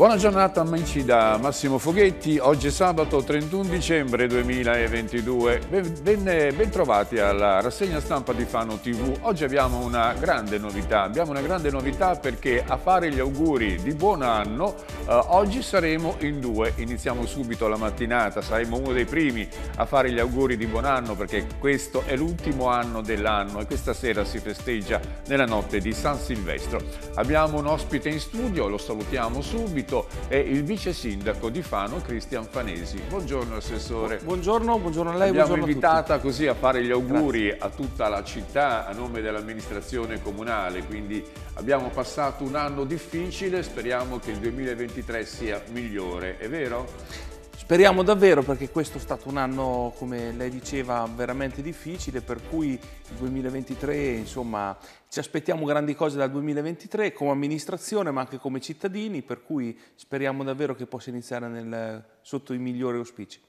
Buona giornata a Manci da Massimo Foghetti, oggi è sabato 31 dicembre 2022, ben, ben, ben, trovati alla rassegna stampa di Fano TV, oggi abbiamo una grande novità, abbiamo una grande novità perché a fare gli auguri di buon anno eh, oggi saremo in due, iniziamo subito la mattinata, saremo uno dei primi a fare gli auguri di buon anno perché questo è l'ultimo anno dell'anno e questa sera si festeggia nella notte di San Silvestro. Abbiamo un ospite in studio, lo salutiamo subito Parlamento è il vice sindaco di Fano, Cristian Fanesi. Buongiorno Assessore. Buongiorno, buongiorno a lei, Abbiamo buongiorno invitata a così a fare gli auguri Grazie. a tutta la città a nome dell'amministrazione comunale, quindi abbiamo passato un anno difficile, speriamo che il 2023 sia migliore, è vero? Speriamo davvero perché questo è stato un anno, come lei diceva, veramente difficile, per cui il 2023, insomma, ci aspettiamo grandi cose dal 2023 come amministrazione ma anche come cittadini, per cui speriamo davvero che possa iniziare nel, sotto i migliori auspici.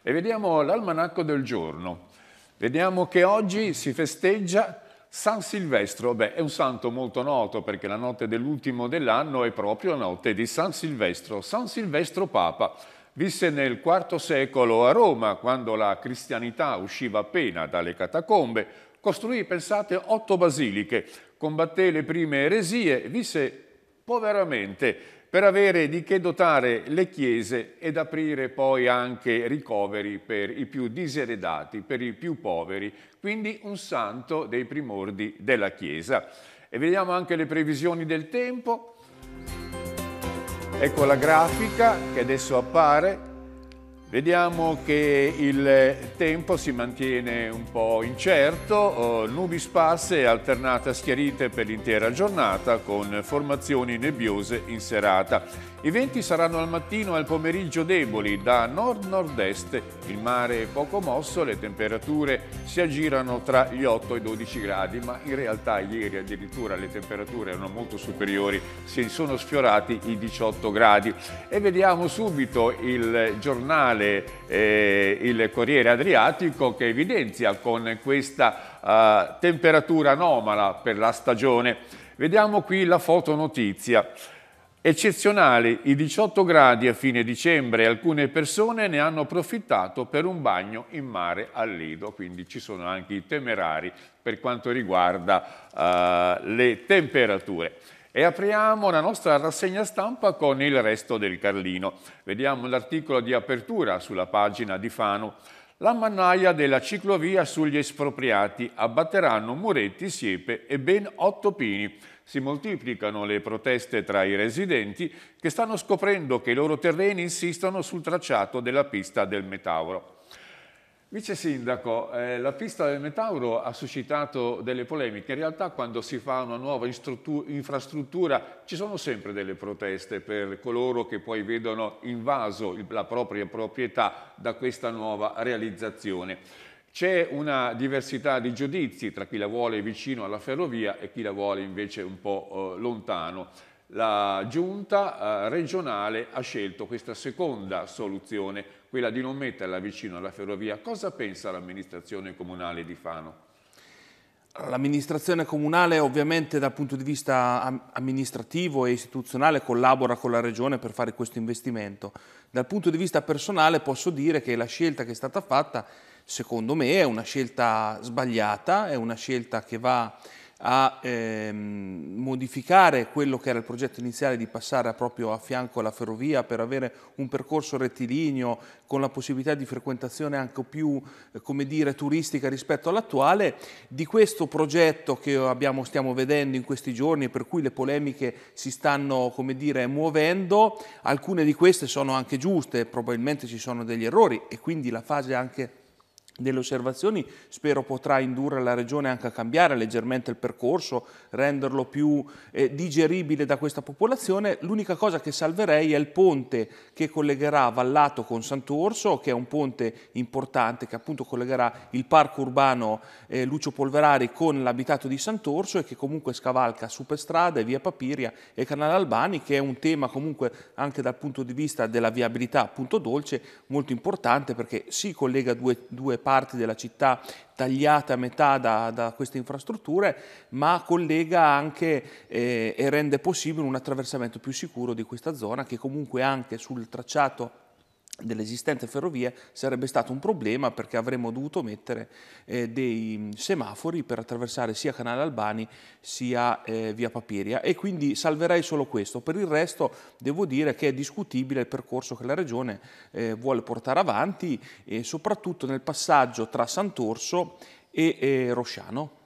E vediamo l'almanacco del giorno. Vediamo che oggi si festeggia San Silvestro, beh, è un santo molto noto perché la notte dell'ultimo dell'anno è proprio la notte di San Silvestro, San Silvestro Papa. Visse nel IV secolo a Roma, quando la cristianità usciva appena dalle catacombe, costruì, pensate, otto basiliche, combatté le prime eresie, visse poveramente per avere di che dotare le chiese ed aprire poi anche ricoveri per i più diseredati, per i più poveri, quindi un santo dei primordi della Chiesa. E vediamo anche le previsioni del tempo. Ecco la grafica che adesso appare. Vediamo che il tempo si mantiene un po' incerto, eh, nubi sparse e alternate a schiarite per l'intera giornata con formazioni nebbiose in serata. I venti saranno al mattino e al pomeriggio deboli da nord-nord-est, il mare è poco mosso, le temperature si aggirano tra gli 8 e i 12 gradi, ma in realtà ieri addirittura le temperature erano molto superiori, si sono sfiorati i 18 gradi. E vediamo subito il giornale, eh, il Corriere Adriatico, che evidenzia con questa eh, temperatura anomala per la stagione. Vediamo qui la fotonotizia. Eccezionali i 18 gradi a fine dicembre e alcune persone ne hanno approfittato per un bagno in mare al Lido, quindi ci sono anche i temerari per quanto riguarda uh, le temperature. E apriamo la nostra rassegna stampa con il resto del Carlino. Vediamo l'articolo di apertura sulla pagina di Fano. La mannaia della ciclovia sugli espropriati abbatteranno muretti, siepe e ben otto pini si moltiplicano le proteste tra i residenti che stanno scoprendo che i loro terreni insistono sul tracciato della pista del Metauro. Vice Sindaco, eh, la pista del Metauro ha suscitato delle polemiche. In realtà quando si fa una nuova infrastruttura ci sono sempre delle proteste per coloro che poi vedono invaso la propria proprietà da questa nuova realizzazione. C'è una diversità di giudizi tra chi la vuole vicino alla ferrovia e chi la vuole invece un po' eh, lontano. La giunta eh, regionale ha scelto questa seconda soluzione, quella di non metterla vicino alla ferrovia. Cosa pensa l'amministrazione comunale di Fano? L'amministrazione comunale ovviamente dal punto di vista amministrativo e istituzionale collabora con la regione per fare questo investimento. Dal punto di vista personale posso dire che la scelta che è stata fatta secondo me è una scelta sbagliata, è una scelta che va a ehm, modificare quello che era il progetto iniziale di passare proprio a fianco alla ferrovia per avere un percorso rettilineo con la possibilità di frequentazione anche più eh, dire, turistica rispetto all'attuale, di questo progetto che abbiamo, stiamo vedendo in questi giorni e per cui le polemiche si stanno come dire, muovendo, alcune di queste sono anche giuste, probabilmente ci sono degli errori e quindi la fase anche delle osservazioni spero potrà indurre la Regione anche a cambiare leggermente il percorso, renderlo più eh, digeribile da questa popolazione. L'unica cosa che salverei è il ponte che collegherà Vallato con Sant'Orso, che è un ponte importante che appunto collegherà il parco urbano eh, Lucio Polverari con l'abitato di Sant'Orso e che comunque scavalca superstrada e via Papiria e Canale Albani, che è un tema comunque anche dal punto di vista della viabilità appunto dolce molto importante perché si collega due, due parti della città tagliate a metà da, da queste infrastrutture, ma collega anche eh, e rende possibile un attraversamento più sicuro di questa zona che comunque anche sul tracciato dell'esistente ferrovia sarebbe stato un problema perché avremmo dovuto mettere eh, dei mm, semafori per attraversare sia Canale Albani sia eh, Via Papiria e quindi salverei solo questo. Per il resto devo dire che è discutibile il percorso che la Regione eh, vuole portare avanti e soprattutto nel passaggio tra Sant'Orso e eh, Rosciano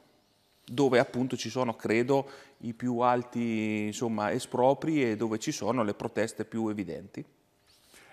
dove appunto ci sono, credo, i più alti insomma, espropri e dove ci sono le proteste più evidenti.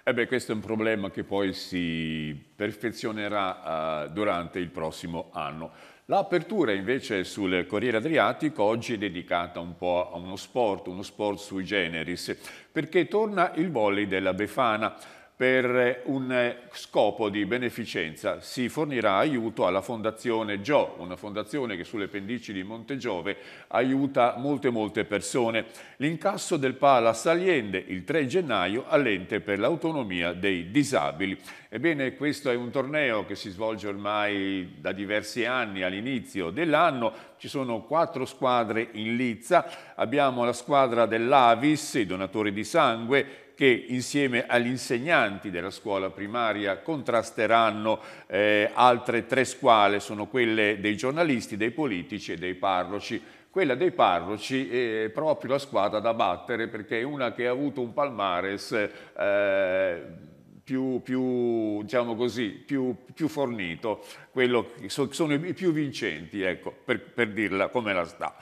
E eh beh, questo è un problema che poi si perfezionerà uh, durante il prossimo anno. L'apertura invece sul Corriere Adriatico oggi è dedicata un po' a uno sport, uno sport sui generis, perché torna il volley della Befana per eh, un eh, scopo di beneficenza si fornirà aiuto alla Fondazione Gio, una fondazione che sulle pendici di Monte Giove aiuta molte molte persone. L'incasso del Palas Allende il 3 gennaio all'ente per l'autonomia dei disabili. Ebbene questo è un torneo che si svolge ormai da diversi anni all'inizio dell'anno, ci sono quattro squadre in lizza, abbiamo la squadra dell'Avis, i donatori di sangue, che insieme agli insegnanti della scuola primaria contrasteranno eh, altre tre squale, sono quelle dei giornalisti, dei politici e dei parroci quella dei parroci è proprio la squadra da battere perché è una che ha avuto un palmares eh, più, più, diciamo così, più, più fornito, sono i più vincenti, ecco, per, per dirla come la sta.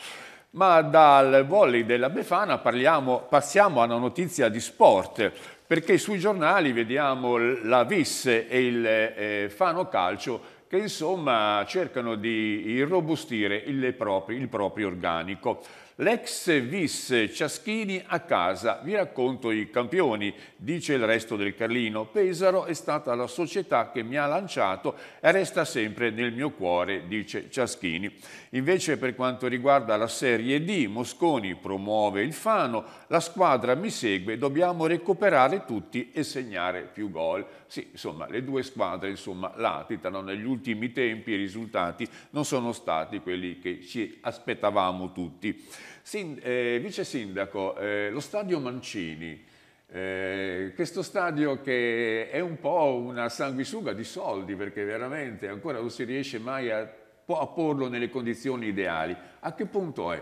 Ma dal volley della Befana parliamo, passiamo a una notizia di sport, perché sui giornali vediamo la Visse e il eh, Fano Calcio che insomma cercano di irrobustire il, propri, il proprio organico. L'ex vis Ciaschini a casa, vi racconto i campioni, dice il resto del Carlino. Pesaro è stata la società che mi ha lanciato e resta sempre nel mio cuore, dice Ciaschini. Invece per quanto riguarda la Serie D, Mosconi promuove il Fano, la squadra mi segue, dobbiamo recuperare tutti e segnare più gol. Sì, insomma, le due squadre insomma, latitano negli ultimi ultimi tempi i risultati non sono stati quelli che ci aspettavamo tutti. Sin, eh, Vice Sindaco, eh, lo stadio Mancini, eh, questo stadio che è un po' una sanguisuga di soldi perché veramente ancora non si riesce mai a, a porlo nelle condizioni ideali, a che punto è?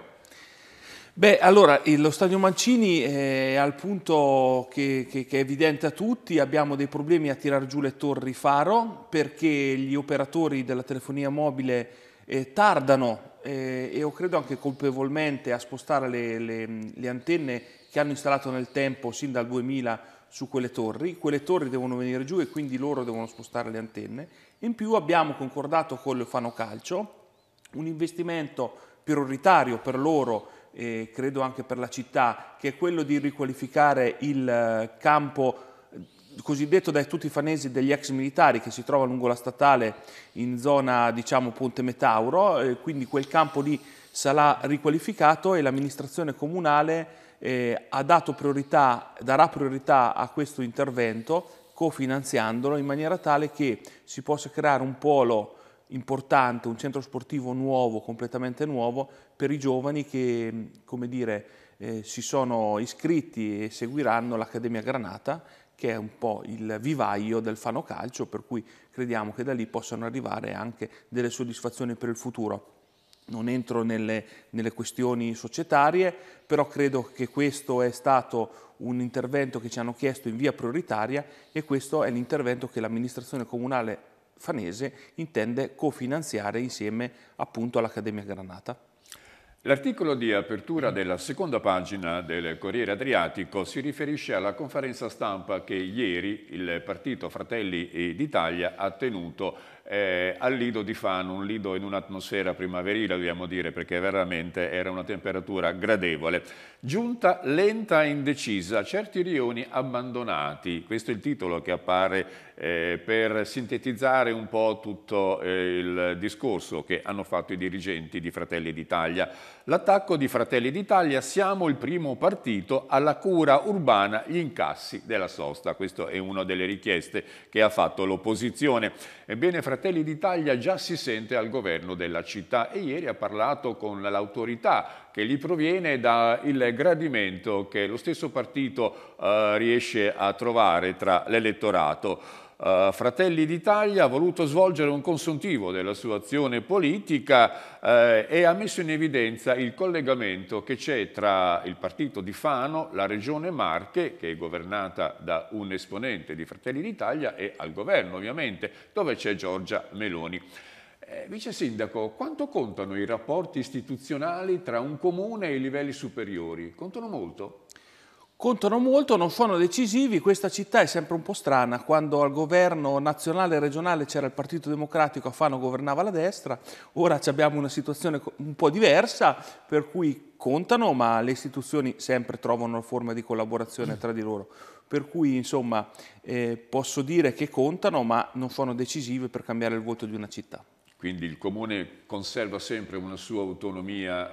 Beh, allora, lo stadio Mancini è al punto che, che, che, è evidente a tutti, abbiamo dei problemi a tirare giù le torri faro perché gli operatori della telefonia mobile eh, tardano eh, e io credo anche colpevolmente a spostare le, le, le antenne che hanno installato nel tempo, sin dal 2000, su quelle torri, quelle torri devono venire giù e quindi loro devono spostare le antenne. In più abbiamo concordato con il Fano Calcio un investimento prioritario per loro eh, credo anche per la città, che è quello di riqualificare il eh, campo eh, cosiddetto dai tutifanesi degli ex militari che si trova lungo la statale in zona diciamo Ponte Metauro, eh, quindi quel campo lì sarà riqualificato e l'amministrazione comunale eh, ha dato priorità, darà priorità a questo intervento cofinanziandolo in maniera tale che si possa creare un polo importante, un centro sportivo nuovo, completamente nuovo, per i giovani che, come dire, eh, si sono iscritti e seguiranno l'Accademia Granata, che è un po' il vivaio del Fano Calcio, per cui crediamo che da lì possano arrivare anche delle soddisfazioni per il futuro. Non entro nelle, nelle questioni societarie, però credo che questo è stato un intervento che ci hanno chiesto in via prioritaria e questo è l'intervento che l'amministrazione comunale Fanese intende cofinanziare insieme appunto all'Accademia Granata. L'articolo di apertura della seconda pagina del Corriere Adriatico si riferisce alla conferenza stampa che ieri il partito Fratelli d'Italia ha tenuto eh, al Lido di Fano, un Lido in un'atmosfera primaverile, dobbiamo dire, perché veramente era una temperatura gradevole. Giunta lenta e indecisa, certi rioni abbandonati, questo è il titolo che appare eh, per sintetizzare un po' tutto eh, il discorso che hanno fatto i dirigenti di Fratelli d'Italia. L'attacco di Fratelli d'Italia, siamo il primo partito alla cura urbana gli incassi della sosta, questa è una delle richieste che ha fatto l'opposizione. Ebbene, Fratelli Fratelli d'Italia già si sente al governo della città e ieri ha parlato con l'autorità che gli proviene dal gradimento che lo stesso partito eh, riesce a trovare tra l'elettorato eh, Fratelli d'Italia ha voluto svolgere un consuntivo della sua azione politica eh, e ha messo in evidenza il collegamento che c'è tra il partito di Fano, la regione Marche, che è governata da un esponente di Fratelli d'Italia, e al governo ovviamente, dove c'è Giorgia Meloni. Eh, vice Sindaco, quanto contano i rapporti istituzionali tra un comune e i livelli superiori? Contano molto? contano molto, non sono decisivi, questa città è sempre un po' strana, quando al governo nazionale e regionale c'era il Partito Democratico, a Fano governava la destra, ora abbiamo una situazione un po' diversa, per cui contano, ma le istituzioni sempre trovano una forma di collaborazione tra di loro. Per cui, insomma, eh, posso dire che contano, ma non sono decisive per cambiare il voto di una città. Quindi il comune conserva sempre una sua autonomia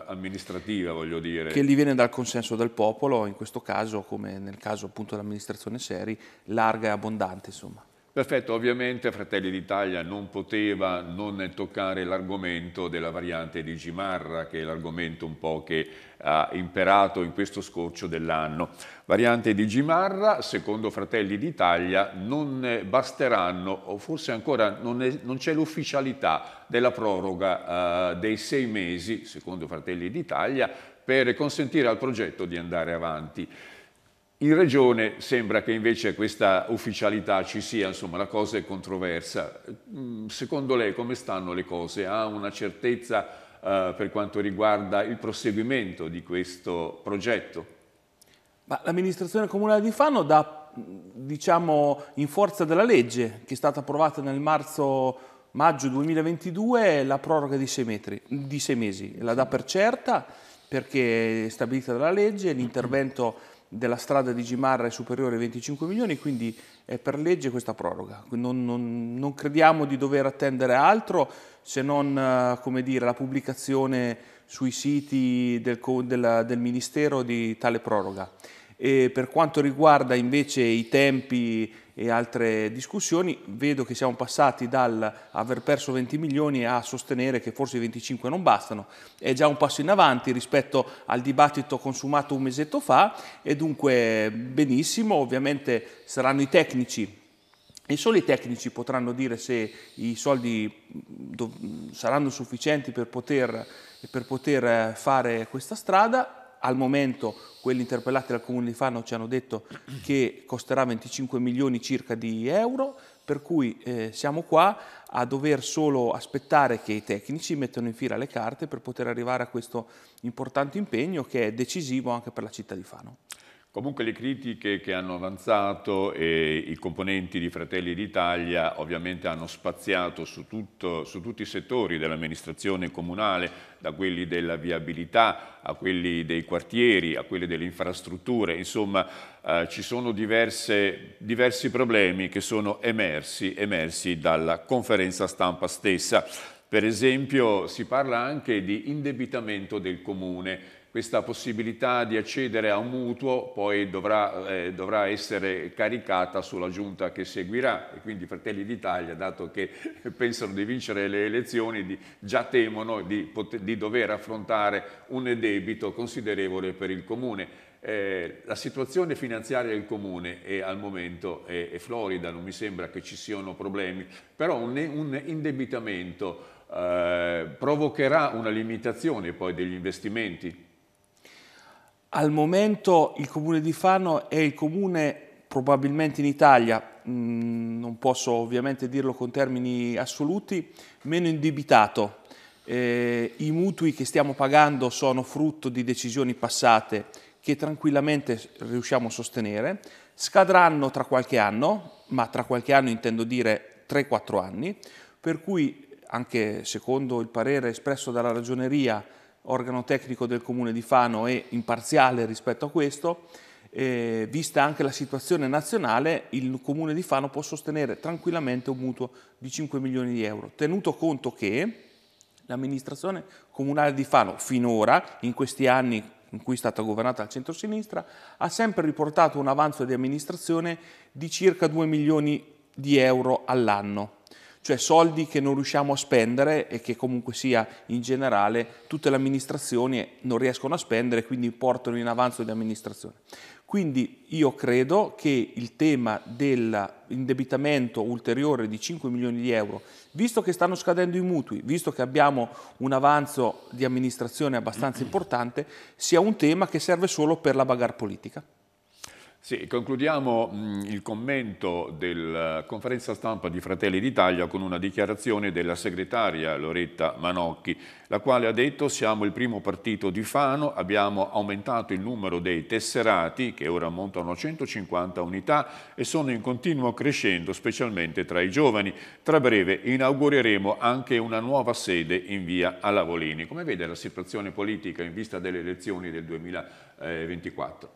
eh, amministrativa, voglio dire. Che gli viene dal consenso del popolo, in questo caso, come nel caso appunto dell'amministrazione Seri, larga e abbondante, insomma. Perfetto, ovviamente Fratelli d'Italia non poteva non toccare l'argomento della variante di Gimarra, che è l'argomento un po' che ha imperato in questo scorcio dell'anno. Variante di Gimarra, secondo Fratelli d'Italia, non basteranno, o forse ancora non, c'è l'ufficialità della proroga eh, dei sei mesi, secondo Fratelli d'Italia, per consentire al progetto di andare avanti. In Regione sembra che invece questa ufficialità ci sia, insomma la cosa è controversa. Mm, secondo lei come stanno le cose? Ha una certezza eh, per quanto riguarda il proseguimento di questo progetto? l'amministrazione comunale di Fano dà, diciamo, in forza della legge che è stata approvata nel marzo maggio 2022 la proroga di sei, metri, di sei mesi, la dà per certa perché è stabilita dalla legge, l'intervento della strada di Gimarra è superiore ai 25 milioni, quindi è per legge questa proroga. Non, non, non crediamo di dover attendere altro se non eh, dire, la pubblicazione sui siti del, del, del Ministero di tale proroga. E per quanto riguarda invece i tempi e altre discussioni, vedo che siamo passati dal aver perso 20 milioni a sostenere che forse i 25 non bastano. È già un passo in avanti rispetto al dibattito consumato un mesetto fa e dunque benissimo, ovviamente saranno i tecnici e solo i tecnici potranno dire se i soldi mm, saranno sufficienti per poter, per poter eh, fare questa strada al momento quelli interpellati dal Comune di Fano ci hanno detto che costerà 25 milioni circa di euro, per cui eh, siamo qua a dover solo aspettare che i tecnici mettano in fila le carte per poter arrivare a questo importante impegno che è decisivo anche per la città di Fano. Comunque le critiche che hanno avanzato e i componenti di Fratelli d'Italia ovviamente hanno spaziato su, tutto, su tutti i settori dell'amministrazione comunale, da quelli della viabilità a quelli dei quartieri, a quelli delle infrastrutture, insomma eh, ci sono diverse, diversi problemi che sono emersi, emersi dalla conferenza stampa stessa. Per esempio si parla anche di indebitamento del comune, questa possibilità di accedere a un mutuo poi dovrà, eh, dovrà, essere caricata sulla giunta che seguirà e quindi Fratelli d'Italia, dato che pensano di vincere le elezioni, di, già temono di, di, dover affrontare un debito considerevole per il Comune. Eh, la situazione finanziaria del Comune è, al momento è, è, florida, non mi sembra che ci siano problemi, però un, un indebitamento eh, provocherà una limitazione poi degli investimenti al momento il comune di Fano è il comune probabilmente in Italia, mh, mm, non posso ovviamente dirlo con termini assoluti, meno indebitato. Eh, I mutui che stiamo pagando sono frutto di decisioni passate che tranquillamente riusciamo a sostenere, scadranno tra qualche anno, ma tra qualche anno intendo dire 3-4 anni, per cui anche secondo il parere espresso dalla ragioneria organo tecnico del Comune di Fano è imparziale rispetto a questo, eh, vista anche la situazione nazionale, il Comune di Fano può sostenere tranquillamente un mutuo di 5 milioni di euro, tenuto conto che l'amministrazione comunale di Fano finora, in questi anni in cui è stata governata al centro-sinistra, ha sempre riportato un avanzo di amministrazione di circa 2 milioni di euro all'anno cioè soldi che non riusciamo a spendere e che comunque sia in generale tutte le amministrazioni non riescono a spendere, quindi portano in avanzo di amministrazione. Quindi io credo che il tema dell'indebitamento ulteriore di 5 milioni di euro, visto che stanno scadendo i mutui, visto che abbiamo un avanzo di amministrazione abbastanza importante, sia un tema che serve solo per la bagar politica. Sì, concludiamo mm, il commento della eh, conferenza stampa di Fratelli d'Italia con una dichiarazione della segretaria Loretta Manocchi, la quale ha detto siamo il primo partito di Fano, abbiamo aumentato il numero dei tesserati che ora montano a 150 unità e sono in continuo crescendo, specialmente tra i giovani. Tra breve inaugureremo anche una nuova sede in via Alavolini. Come vede la situazione politica in vista delle elezioni del 2024?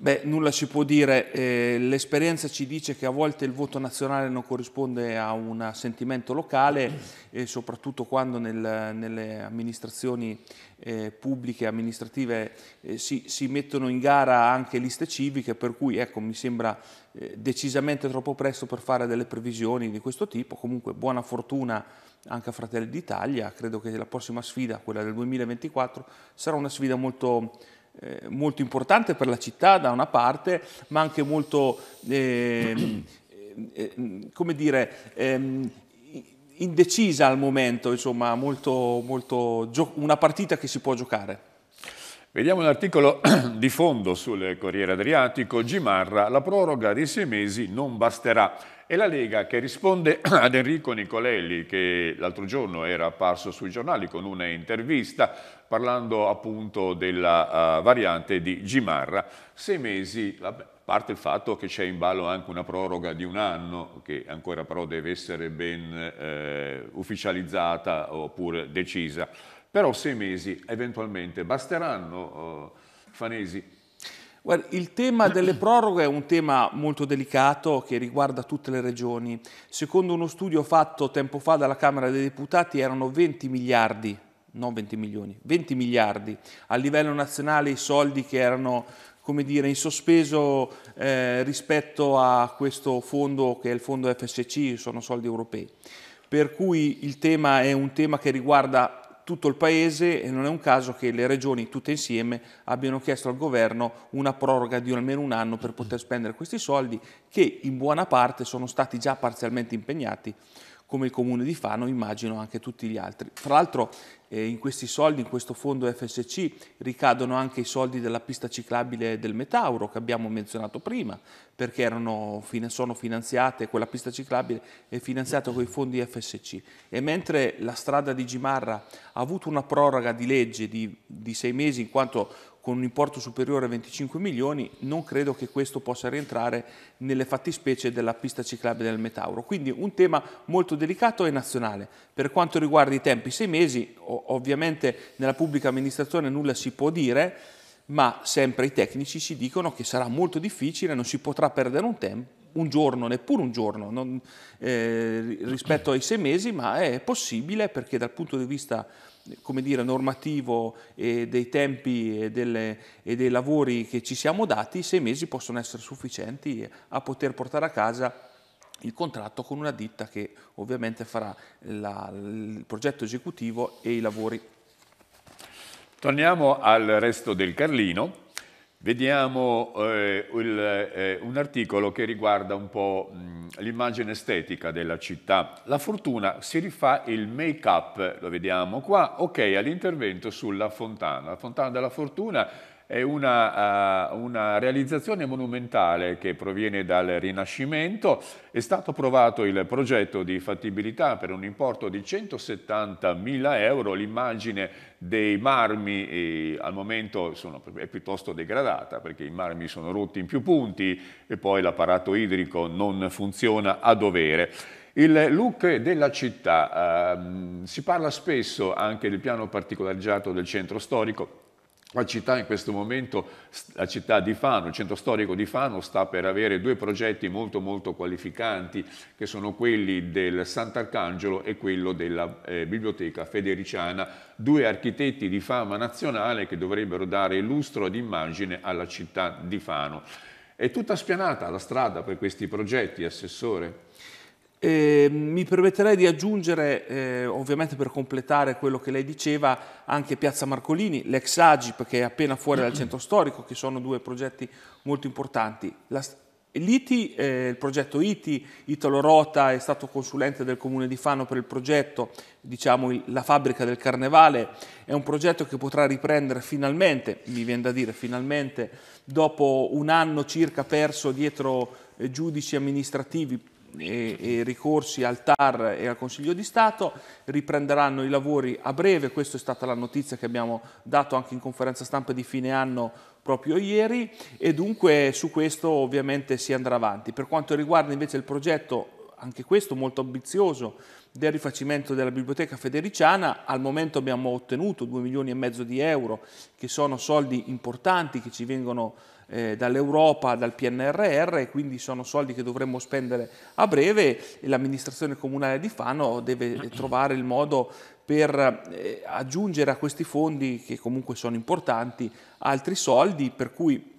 Beh, nulla si può dire, eh, l'esperienza ci dice che a volte il voto nazionale non corrisponde a un sentimento locale e soprattutto quando nel, nelle amministrazioni eh, pubbliche, amministrative eh, si, si, mettono in gara anche liste civiche, per cui ecco, mi sembra eh, decisamente troppo presto per fare delle previsioni di questo tipo, comunque buona fortuna anche a Fratelli d'Italia, credo che la prossima sfida, quella del 2024, sarà una sfida molto eh, molto importante per la città da una parte, ma anche molto, ehm, eh, eh, come dire, ehm, indecisa al momento, insomma, molto, molto una partita che si può giocare. Vediamo un articolo di fondo sul Corriere Adriatico, Gimarra, la proroga dei sei mesi non basterà. E la Lega che risponde ad Enrico Nicolelli, che l'altro giorno era apparso sui giornali con un'intervista parlando appunto della uh, variante di Gimarra. Sei mesi, a parte il fatto che c'è in ballo anche una proroga di un anno, che ancora però deve essere ben eh, ufficializzata oppure decisa, però sei mesi eventualmente basteranno, uh, Fanesi, Guarda, il tema delle proroghe è un tema molto delicato che riguarda tutte le regioni. Secondo uno studio fatto tempo fa dalla Camera dei Deputati erano 20 miliardi, non 20 milioni, 20 miliardi a livello nazionale i soldi che erano come dire, in sospeso eh, rispetto a questo fondo che è il fondo FSC, sono soldi europei. Per cui il tema è un tema che riguarda tutto il Paese e non è un caso che le regioni tutte insieme abbiano chiesto al governo una proroga di almeno un anno per poter spendere questi soldi che in buona parte sono stati già parzialmente impegnati come il Comune di Fano, immagino anche tutti gli altri. Fra l'altro eh, in questi soldi, in questo fondo FSC, ricadono anche i soldi della pista ciclabile del Metauro che abbiamo menzionato prima, perché erano, sono finanziate, quella pista ciclabile è finanziata con i fondi FSC. E mentre la strada di Gimarra ha avuto una proroga di legge di, di sei mesi, in quanto con un importo superiore a 25 milioni, non credo che questo possa rientrare nelle fattispecie della pista ciclabile del Metauro. Quindi un tema molto delicato e nazionale. Per quanto riguarda i tempi, sei mesi, ovviamente nella pubblica amministrazione nulla si può dire, ma sempre i tecnici ci dicono che sarà molto difficile, non si potrà perdere un tempo, un giorno, neppure un giorno non, eh, rispetto ai sei mesi, ma è possibile perché dal punto di vista come dire, normativo e dei tempi e, delle, e, dei lavori che ci siamo dati, sei mesi possono essere sufficienti a poter portare a casa il contratto con una ditta che ovviamente farà la, il progetto esecutivo e i lavori. Torniamo al resto del Carlino. Vediamo eh, il, eh, un articolo che riguarda un po' l'immagine estetica della città. La fortuna si rifà il make-up, lo vediamo qua, ok, all'intervento sulla fontana. La fontana della fortuna è una, eh, una, realizzazione monumentale che proviene dal Rinascimento. È stato approvato il progetto di fattibilità per un importo di 170.000 euro. L'immagine dei marmi eh, al momento sono, è piuttosto degradata perché i marmi sono rotti in più punti e poi l'apparato idrico non funziona a dovere. Il look della città, eh, si parla spesso anche del piano particolareggiato del centro storico, la città in questo momento, la città di Fano, il centro storico di Fano sta per avere due progetti molto molto qualificanti che sono quelli del Sant'Arcangelo e quello della eh, Biblioteca Federiciana, due architetti di fama nazionale che dovrebbero dare lustro ed immagine alla città di Fano. È tutta spianata la strada per questi progetti, Assessore? Eh, mi permetterei di aggiungere, eh, ovviamente per completare quello che lei diceva, anche Piazza Marcolini, l'ex Agip che è appena fuori dal centro storico, che sono due progetti molto importanti. La, L'ITI, eh, il progetto ITI, Italo Rota è stato consulente del comune di Fano per il progetto, diciamo il, la fabbrica del carnevale, è un progetto che potrà riprendere finalmente, mi viene da dire finalmente, dopo un anno circa perso dietro eh, giudici amministrativi e, e ricorsi al TAR e al Consiglio di Stato, riprenderanno i lavori a breve, questa è stata la notizia che abbiamo dato anche in conferenza stampa di fine anno proprio ieri e dunque su questo ovviamente si andrà avanti. Per quanto riguarda invece il progetto anche questo molto ambizioso del rifacimento della biblioteca federiciana, al momento abbiamo ottenuto 2 milioni e mezzo di euro, che sono soldi importanti che ci vengono eh, dall'Europa, dal PNRR, quindi sono soldi che dovremmo spendere a breve e l'amministrazione comunale di Fano deve trovare il modo per eh, aggiungere a questi fondi, che comunque sono importanti, altri soldi, per cui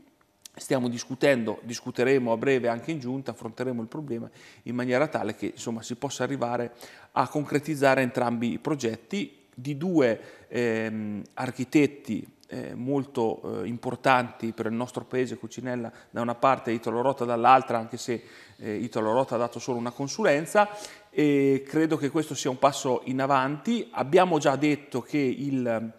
stiamo discutendo, discuteremo a breve anche in giunta, affronteremo il problema in maniera tale che insomma, si possa arrivare a concretizzare entrambi i progetti di due ehm, architetti eh, molto eh, importanti per il nostro paese, Cucinella da una parte e Italo Rota dall'altra, anche se eh, Italo Rota ha dato solo una consulenza. E credo che questo sia un passo in avanti. Abbiamo già detto che il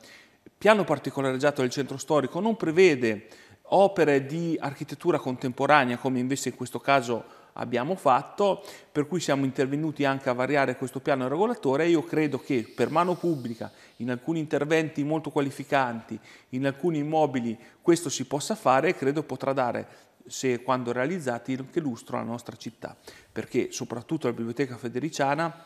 piano particolareggiato del centro storico non prevede opere di architettura contemporanea, come invece in questo caso abbiamo fatto, per cui siamo intervenuti anche a variare questo piano regolatore io credo che per mano pubblica, in alcuni interventi molto qualificanti, in alcuni immobili, questo si possa fare e credo potrà dare se quando realizzati anche lustro alla nostra città, perché soprattutto la Biblioteca Federiciana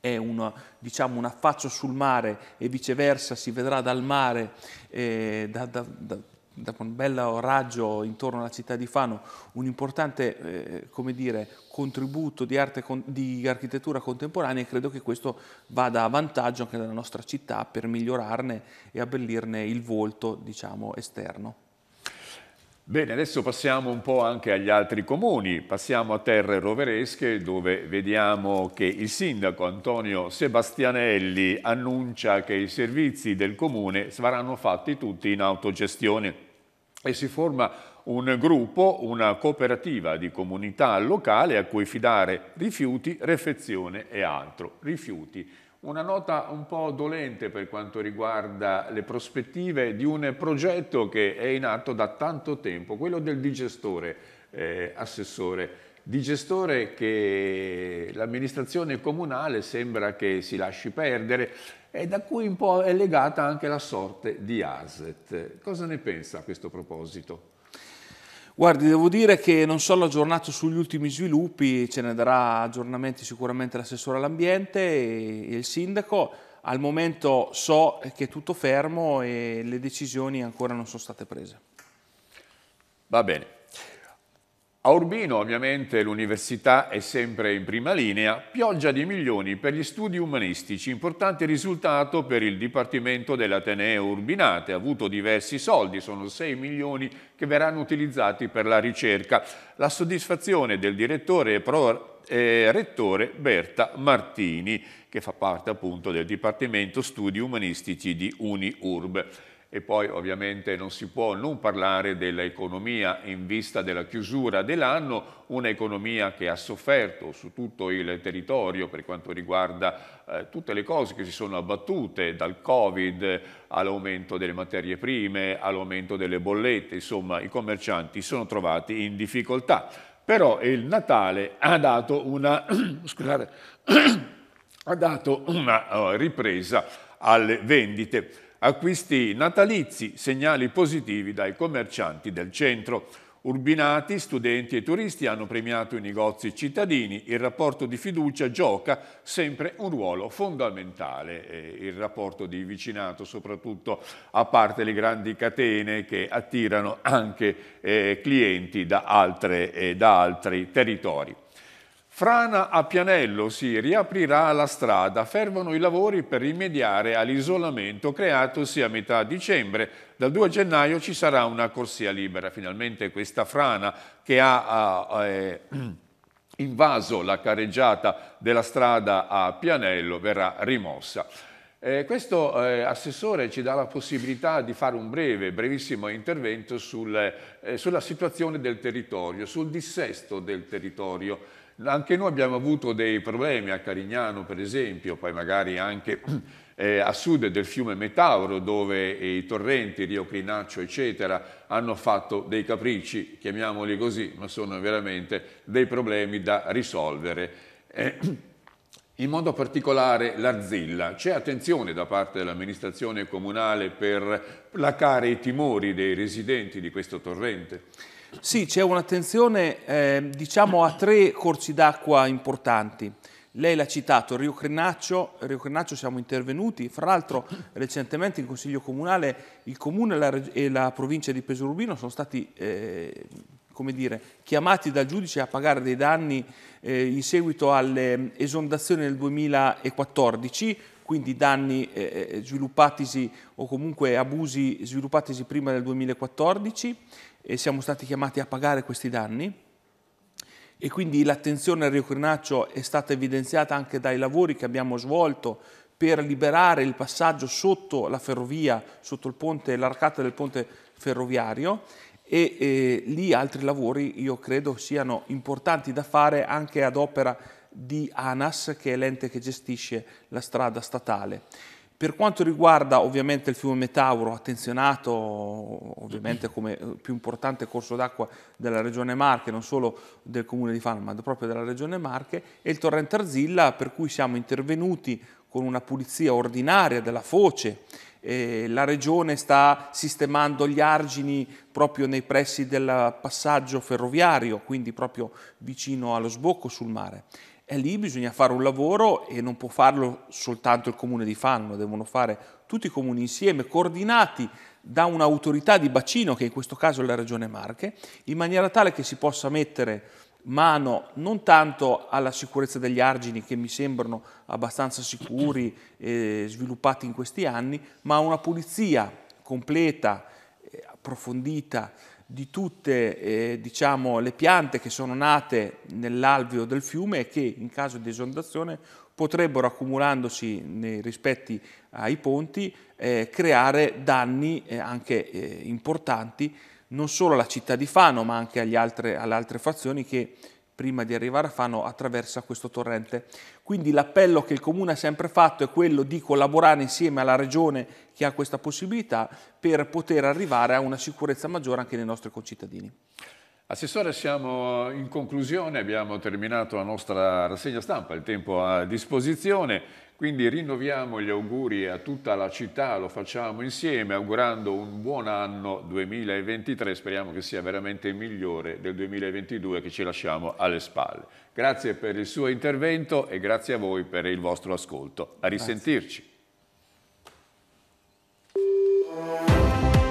è un, diciamo, un affaccio sul mare e viceversa si vedrà dal mare, eh, da, da, da, dopo un bel raggio intorno alla città di Fano, un importante eh, dire, contributo di, arte, di architettura contemporanea e credo che questo vada a vantaggio anche della nostra città per migliorarne e abbellirne il volto diciamo, esterno. Bene, adesso passiamo un po' anche agli altri comuni, passiamo a terre roveresche dove vediamo che il sindaco Antonio Sebastianelli annuncia che i servizi del comune saranno fatti tutti in autogestione e si forma un gruppo, una cooperativa di comunità locale a cui fidare rifiuti, refezione e altro. Rifiuti. Una nota un po' dolente per quanto riguarda le prospettive di un progetto che è in atto da tanto tempo, quello del digestore, eh, assessore. Digestore che l'amministrazione comunale sembra che si lasci perdere, e da cui un po' è legata anche la sorte di Aset. Cosa ne pensa a questo proposito? Guardi, devo dire che non solo aggiornato sugli ultimi sviluppi, ce ne darà aggiornamenti sicuramente l'assessore all'ambiente e il sindaco. Al momento so che è tutto fermo e le decisioni ancora non sono state prese. Va bene. A Urbino ovviamente l'università è sempre in prima linea, pioggia di milioni per gli studi umanistici, importante risultato per il Dipartimento dell'Ateneo Urbinate, ha avuto diversi soldi, sono 6 milioni che verranno utilizzati per la ricerca. La soddisfazione del direttore e eh, rettore Berta Martini, che fa parte appunto del Dipartimento Studi Umanistici di UniUrb. E poi ovviamente non si può non parlare dell'economia in vista della chiusura dell'anno, un'economia che ha sofferto su tutto il territorio per quanto riguarda eh, tutte le cose che si sono abbattute, dal Covid all'aumento delle materie prime, all'aumento delle bollette, insomma i commercianti sono trovati in difficoltà. Però il Natale ha dato una, scusate, ha dato una oh, ripresa alle vendite acquisti natalizi, segnali positivi dai commercianti del centro. Urbinati, studenti e turisti hanno premiato i negozi cittadini, il rapporto di fiducia gioca sempre un ruolo fondamentale, eh, il rapporto di vicinato soprattutto a parte le grandi catene che attirano anche eh, clienti da, altre, eh, da altri territori. Frana a Pianello si riaprirà la strada, fermano i lavori per rimediare all'isolamento creatosi a metà dicembre. Dal 2 gennaio ci sarà una corsia libera. Finalmente questa frana che ha... Eh, invaso la carreggiata della strada a Pianello verrà rimossa. Eh, questo eh, assessore ci dà la possibilità di fare un breve, brevissimo intervento sul, eh, sulla situazione del territorio, sul dissesto del territorio anche noi abbiamo avuto dei problemi a Carignano, per esempio, poi magari anche eh, a sud del fiume Metauro, dove i torrenti, Rio Crinaccio, eccetera, hanno fatto dei capricci, chiamiamoli così, ma sono veramente dei problemi da risolvere. Eh, in modo particolare l'Arzilla. C'è attenzione da parte dell'amministrazione comunale per placare i timori dei residenti di questo torrente? Sì, c'è un'attenzione eh, diciamo a tre corsi d'acqua importanti. Lei l'ha citato, Rio Crinaccio, Rio Crinaccio siamo intervenuti, fra l'altro recentemente in Consiglio Comunale il Comune e la, provincia di Pesorubino sono stati eh, come dire, chiamati dal giudice a pagare dei danni eh, in seguito alle esondazioni del 2014, quindi danni eh, eh, sviluppatisi o comunque abusi sviluppatisi prima del 2014 e siamo stati chiamati a pagare questi danni e quindi l'attenzione al Rio Crinaccio è stata evidenziata anche dai lavori che abbiamo svolto per liberare il passaggio sotto la ferrovia, sotto il ponte, l'arcata del ponte ferroviario e eh, lì altri lavori io credo siano importanti da fare anche ad opera di ANAS che è l'ente che gestisce la strada statale. Per quanto riguarda ovviamente il fiume Metauro, attenzionato ovviamente come eh, più importante corso d'acqua della regione Marche, non solo del comune di Fano, ma proprio della regione Marche, e il torrente Arzilla, per cui siamo intervenuti con una pulizia ordinaria della foce. Eh, la regione sta sistemando gli argini proprio nei pressi del passaggio ferroviario, quindi proprio vicino allo sbocco sul mare. E lì bisogna fare un lavoro e non può farlo soltanto il comune di Fanno, devono fare tutti i comuni insieme, coordinati da un'autorità di bacino, che in questo caso è la Regione Marche, in maniera tale che si possa mettere mano non tanto alla sicurezza degli argini che mi sembrano abbastanza sicuri e sviluppati in questi anni, ma a una pulizia completa, eh, approfondita, di tutte eh, diciamo, le piante che sono nate nell'alveo del fiume e che in caso di esondazione potrebbero accumulandosi nei rispetti ai ponti eh, creare danni eh, anche eh, importanti non solo alla città di Fano ma anche altre, alle altre fazioni che prima di arrivare a Fano attraversa questo torrente. Quindi l'appello che il Comune ha sempre fatto è quello di collaborare insieme alla Regione che ha questa possibilità per poter arrivare a una sicurezza maggiore anche nei nostri concittadini. Assessore, siamo in conclusione, abbiamo terminato la nostra rassegna stampa, il tempo a disposizione, quindi rinnoviamo gli auguri a tutta la città, lo facciamo insieme, augurando un buon anno 2023, speriamo che sia veramente migliore del 2022 che ci lasciamo alle spalle. Grazie per il suo intervento e grazie a voi per il vostro ascolto. A risentirci. Grazie.